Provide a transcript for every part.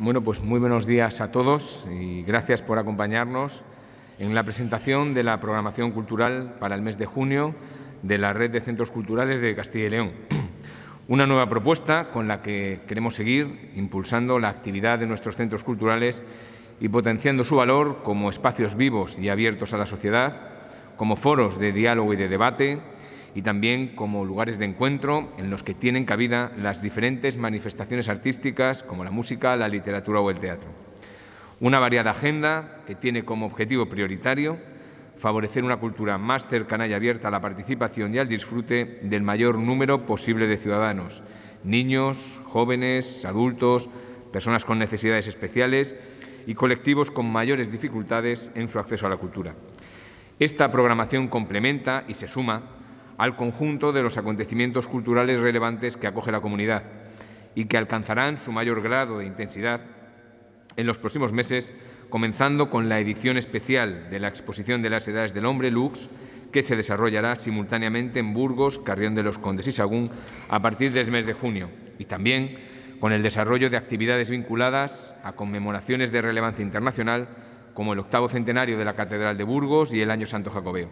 Bueno, pues muy buenos días a todos y gracias por acompañarnos en la presentación de la programación cultural para el mes de junio de la Red de Centros Culturales de Castilla y León. Una nueva propuesta con la que queremos seguir impulsando la actividad de nuestros centros culturales y potenciando su valor como espacios vivos y abiertos a la sociedad, como foros de diálogo y de debate, y también como lugares de encuentro en los que tienen cabida las diferentes manifestaciones artísticas como la música, la literatura o el teatro. Una variada agenda que tiene como objetivo prioritario favorecer una cultura más cercana y abierta a la participación y al disfrute del mayor número posible de ciudadanos, niños, jóvenes, adultos, personas con necesidades especiales y colectivos con mayores dificultades en su acceso a la cultura. Esta programación complementa y se suma al conjunto de los acontecimientos culturales relevantes que acoge la comunidad y que alcanzarán su mayor grado de intensidad en los próximos meses, comenzando con la edición especial de la exposición de las edades del hombre Lux, que se desarrollará simultáneamente en Burgos, Carrión de los Condes y Sagún a partir del mes de junio, y también con el desarrollo de actividades vinculadas a conmemoraciones de relevancia internacional, como el octavo centenario de la Catedral de Burgos y el Año Santo Jacobeo.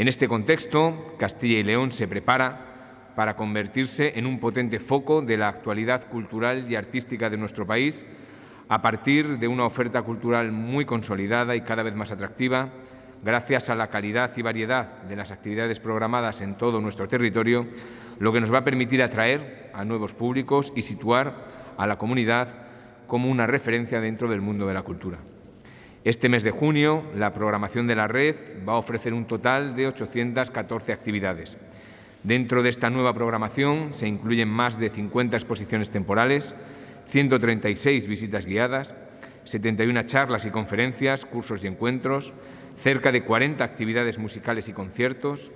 En este contexto, Castilla y León se prepara para convertirse en un potente foco de la actualidad cultural y artística de nuestro país a partir de una oferta cultural muy consolidada y cada vez más atractiva, gracias a la calidad y variedad de las actividades programadas en todo nuestro territorio, lo que nos va a permitir atraer a nuevos públicos y situar a la comunidad como una referencia dentro del mundo de la cultura. Este mes de junio, la programación de la red va a ofrecer un total de 814 actividades. Dentro de esta nueva programación se incluyen más de 50 exposiciones temporales, 136 visitas guiadas, 71 charlas y conferencias, cursos y encuentros, cerca de 40 actividades musicales y conciertos,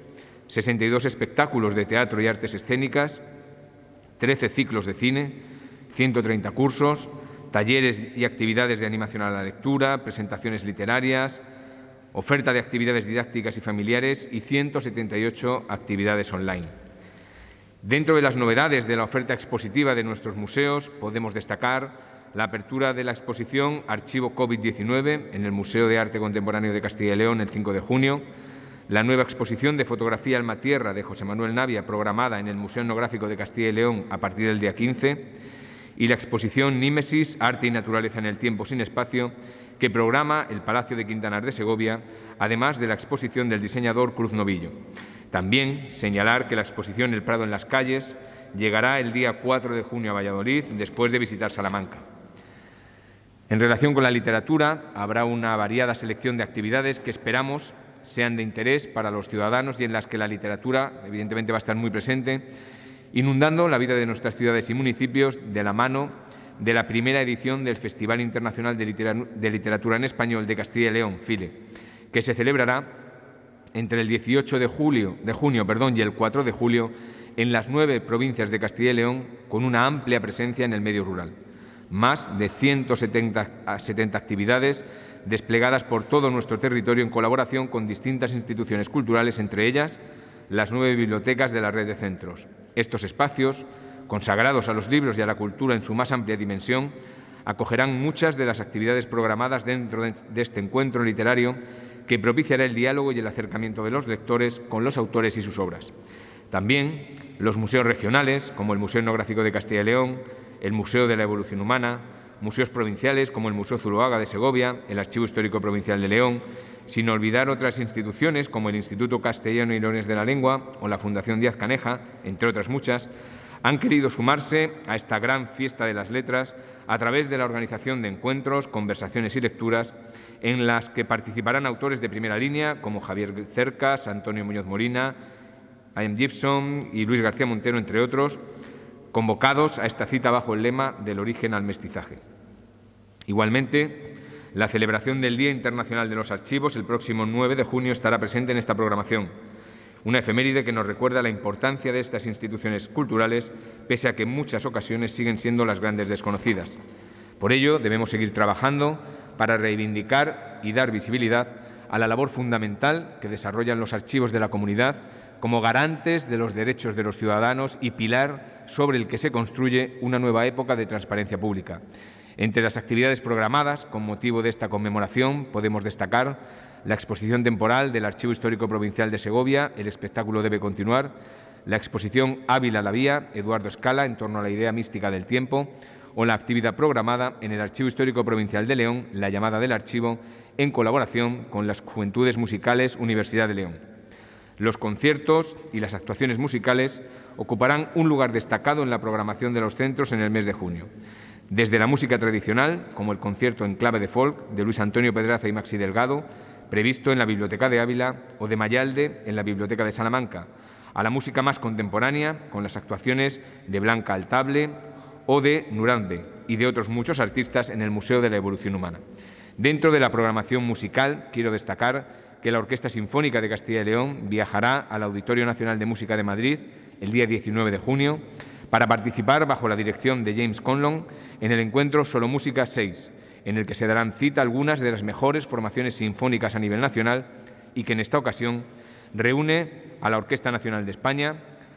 62 espectáculos de teatro y artes escénicas, 13 ciclos de cine, 130 cursos, talleres y actividades de animación a la lectura, presentaciones literarias, oferta de actividades didácticas y familiares y 178 actividades online. Dentro de las novedades de la oferta expositiva de nuestros museos podemos destacar la apertura de la exposición Archivo COVID-19 en el Museo de Arte Contemporáneo de Castilla y León el 5 de junio, la nueva exposición de fotografía Alma Tierra de José Manuel Navia programada en el Museo Etnográfico de Castilla y León a partir del día 15, y la exposición Nímesis, Arte y Naturaleza en el Tiempo sin Espacio, que programa el Palacio de Quintanar de Segovia, además de la exposición del diseñador Cruz Novillo. También señalar que la exposición El Prado en las calles llegará el día 4 de junio a Valladolid, después de visitar Salamanca. En relación con la literatura, habrá una variada selección de actividades que esperamos sean de interés para los ciudadanos y en las que la literatura, evidentemente, va a estar muy presente inundando la vida de nuestras ciudades y municipios de la mano de la primera edición del Festival Internacional de Literatura en Español de Castilla y León, FILE, que se celebrará entre el 18 de, julio, de junio perdón, y el 4 de julio en las nueve provincias de Castilla y León, con una amplia presencia en el medio rural. Más de 170 actividades desplegadas por todo nuestro territorio en colaboración con distintas instituciones culturales, entre ellas las nueve bibliotecas de la red de centros. Estos espacios, consagrados a los libros y a la cultura en su más amplia dimensión, acogerán muchas de las actividades programadas dentro de este encuentro literario que propiciará el diálogo y el acercamiento de los lectores con los autores y sus obras. También los museos regionales, como el Museo Etnográfico de Castilla y León, el Museo de la Evolución Humana, museos provinciales como el Museo Zuloaga de Segovia, el Archivo Histórico Provincial de León, sin olvidar otras instituciones como el Instituto Castellano y Leones de la Lengua o la Fundación Díaz Caneja, entre otras muchas, han querido sumarse a esta gran fiesta de las letras a través de la organización de encuentros, conversaciones y lecturas en las que participarán autores de primera línea como Javier Cercas, Antonio Muñoz Molina, Ian Gibson y Luis García Montero, entre otros, convocados a esta cita bajo el lema del origen al mestizaje. Igualmente, la celebración del Día Internacional de los Archivos el próximo 9 de junio estará presente en esta programación, una efeméride que nos recuerda la importancia de estas instituciones culturales, pese a que en muchas ocasiones siguen siendo las grandes desconocidas. Por ello, debemos seguir trabajando para reivindicar y dar visibilidad a la labor fundamental que desarrollan los archivos de la comunidad como garantes de los derechos de los ciudadanos y pilar sobre el que se construye una nueva época de transparencia pública. Entre las actividades programadas con motivo de esta conmemoración podemos destacar la exposición temporal del Archivo Histórico Provincial de Segovia, El espectáculo debe continuar, la exposición Ávila la Vía, Eduardo Escala, en torno a la idea mística del tiempo, o la actividad programada en el Archivo Histórico Provincial de León, La llamada del archivo, en colaboración con las Juventudes Musicales Universidad de León. Los conciertos y las actuaciones musicales ocuparán un lugar destacado en la programación de los centros en el mes de junio. Desde la música tradicional, como el concierto en clave de folk de Luis Antonio Pedraza y Maxi Delgado, previsto en la Biblioteca de Ávila, o de Mayalde en la Biblioteca de Salamanca, a la música más contemporánea, con las actuaciones de Blanca Altable o de Nurande y de otros muchos artistas en el Museo de la Evolución Humana. Dentro de la programación musical, quiero destacar que la Orquesta Sinfónica de Castilla y León viajará al Auditorio Nacional de Música de Madrid el día 19 de junio para participar bajo la dirección de James Conlon en el encuentro Solo Música 6, en el que se darán cita algunas de las mejores formaciones sinfónicas a nivel nacional y que en esta ocasión reúne a la Orquesta Nacional de España,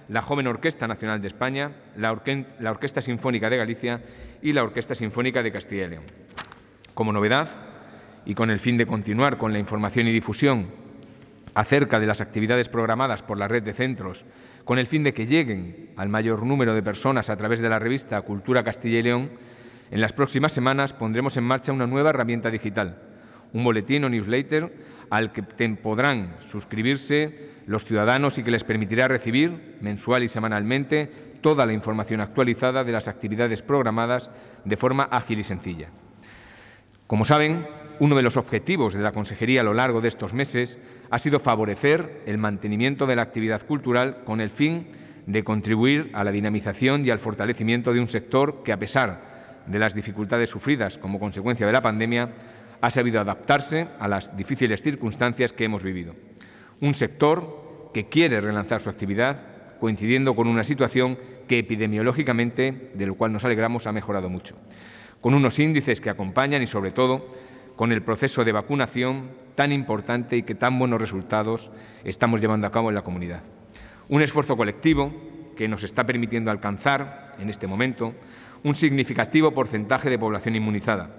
la Joven Orquesta Nacional de España, la, la Orquesta Sinfónica de Galicia y la Orquesta Sinfónica de Castilla y León. Como novedad, y con el fin de continuar con la información y difusión acerca de las actividades programadas por la red de centros, con el fin de que lleguen al mayor número de personas a través de la revista Cultura Castilla y León, en las próximas semanas pondremos en marcha una nueva herramienta digital, un boletín o newsletter al que podrán suscribirse los ciudadanos y que les permitirá recibir, mensual y semanalmente, toda la información actualizada de las actividades programadas de forma ágil y sencilla. Como saben, uno de los objetivos de la Consejería a lo largo de estos meses ha sido favorecer el mantenimiento de la actividad cultural con el fin de contribuir a la dinamización y al fortalecimiento de un sector que, a pesar de las dificultades sufridas como consecuencia de la pandemia, ha sabido adaptarse a las difíciles circunstancias que hemos vivido. Un sector que quiere relanzar su actividad coincidiendo con una situación que epidemiológicamente, de lo cual nos alegramos, ha mejorado mucho, con unos índices que acompañan y, sobre todo, con el proceso de vacunación tan importante y que tan buenos resultados estamos llevando a cabo en la comunidad. Un esfuerzo colectivo que nos está permitiendo alcanzar, en este momento, un significativo porcentaje de población inmunizada.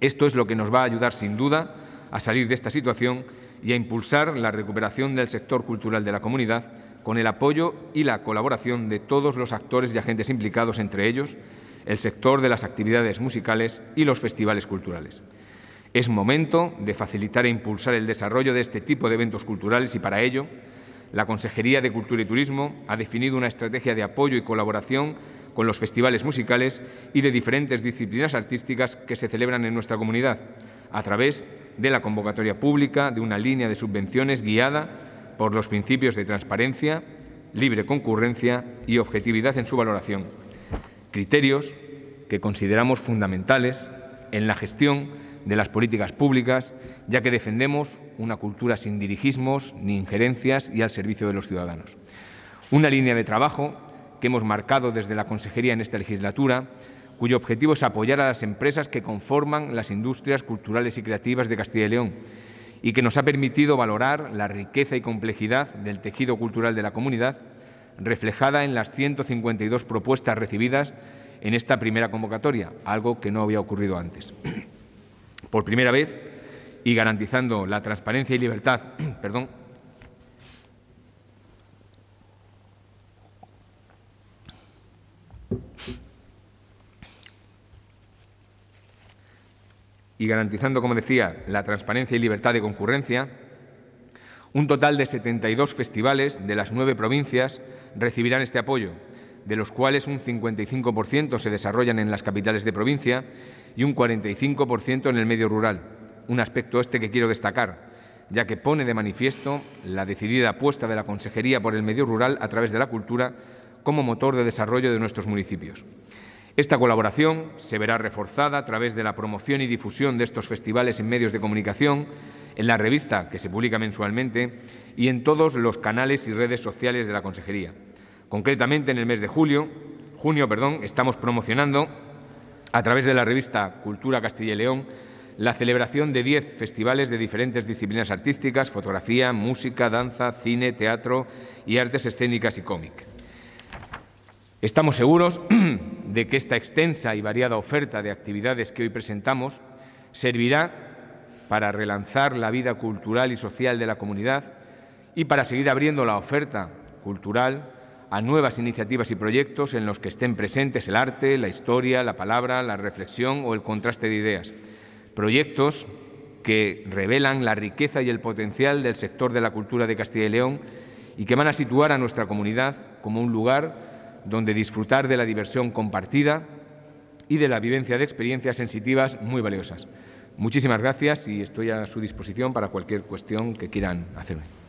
Esto es lo que nos va a ayudar, sin duda, a salir de esta situación y a impulsar la recuperación del sector cultural de la comunidad con el apoyo y la colaboración de todos los actores y agentes implicados, entre ellos el sector de las actividades musicales y los festivales culturales. Es momento de facilitar e impulsar el desarrollo de este tipo de eventos culturales y para ello la Consejería de Cultura y Turismo ha definido una estrategia de apoyo y colaboración con los festivales musicales y de diferentes disciplinas artísticas que se celebran en nuestra comunidad, a través de la convocatoria pública de una línea de subvenciones guiada por los principios de transparencia, libre concurrencia y objetividad en su valoración, criterios que consideramos fundamentales en la gestión de las políticas públicas, ya que defendemos una cultura sin dirigismos ni injerencias y al servicio de los ciudadanos. Una línea de trabajo que hemos marcado desde la Consejería en esta legislatura, cuyo objetivo es apoyar a las empresas que conforman las industrias culturales y creativas de Castilla y León y que nos ha permitido valorar la riqueza y complejidad del tejido cultural de la comunidad, reflejada en las 152 propuestas recibidas en esta primera convocatoria, algo que no había ocurrido antes. Por primera vez, y garantizando la transparencia y libertad, perdón, y garantizando, como decía, la transparencia y libertad de concurrencia, un total de 72 festivales de las nueve provincias recibirán este apoyo, de los cuales un 55% se desarrollan en las capitales de provincia y un 45% en el medio rural, un aspecto este que quiero destacar, ya que pone de manifiesto la decidida apuesta de la Consejería por el medio rural a través de la cultura como motor de desarrollo de nuestros municipios. Esta colaboración se verá reforzada a través de la promoción y difusión de estos festivales en medios de comunicación, en la revista que se publica mensualmente y en todos los canales y redes sociales de la Consejería. Concretamente, en el mes de julio, junio perdón, estamos promocionando a través de la revista Cultura Castilla y León, la celebración de 10 festivales de diferentes disciplinas artísticas, fotografía, música, danza, cine, teatro y artes escénicas y cómic. Estamos seguros de que esta extensa y variada oferta de actividades que hoy presentamos servirá para relanzar la vida cultural y social de la comunidad y para seguir abriendo la oferta cultural, a nuevas iniciativas y proyectos en los que estén presentes el arte, la historia, la palabra, la reflexión o el contraste de ideas. Proyectos que revelan la riqueza y el potencial del sector de la cultura de Castilla y León y que van a situar a nuestra comunidad como un lugar donde disfrutar de la diversión compartida y de la vivencia de experiencias sensitivas muy valiosas. Muchísimas gracias y estoy a su disposición para cualquier cuestión que quieran hacerme.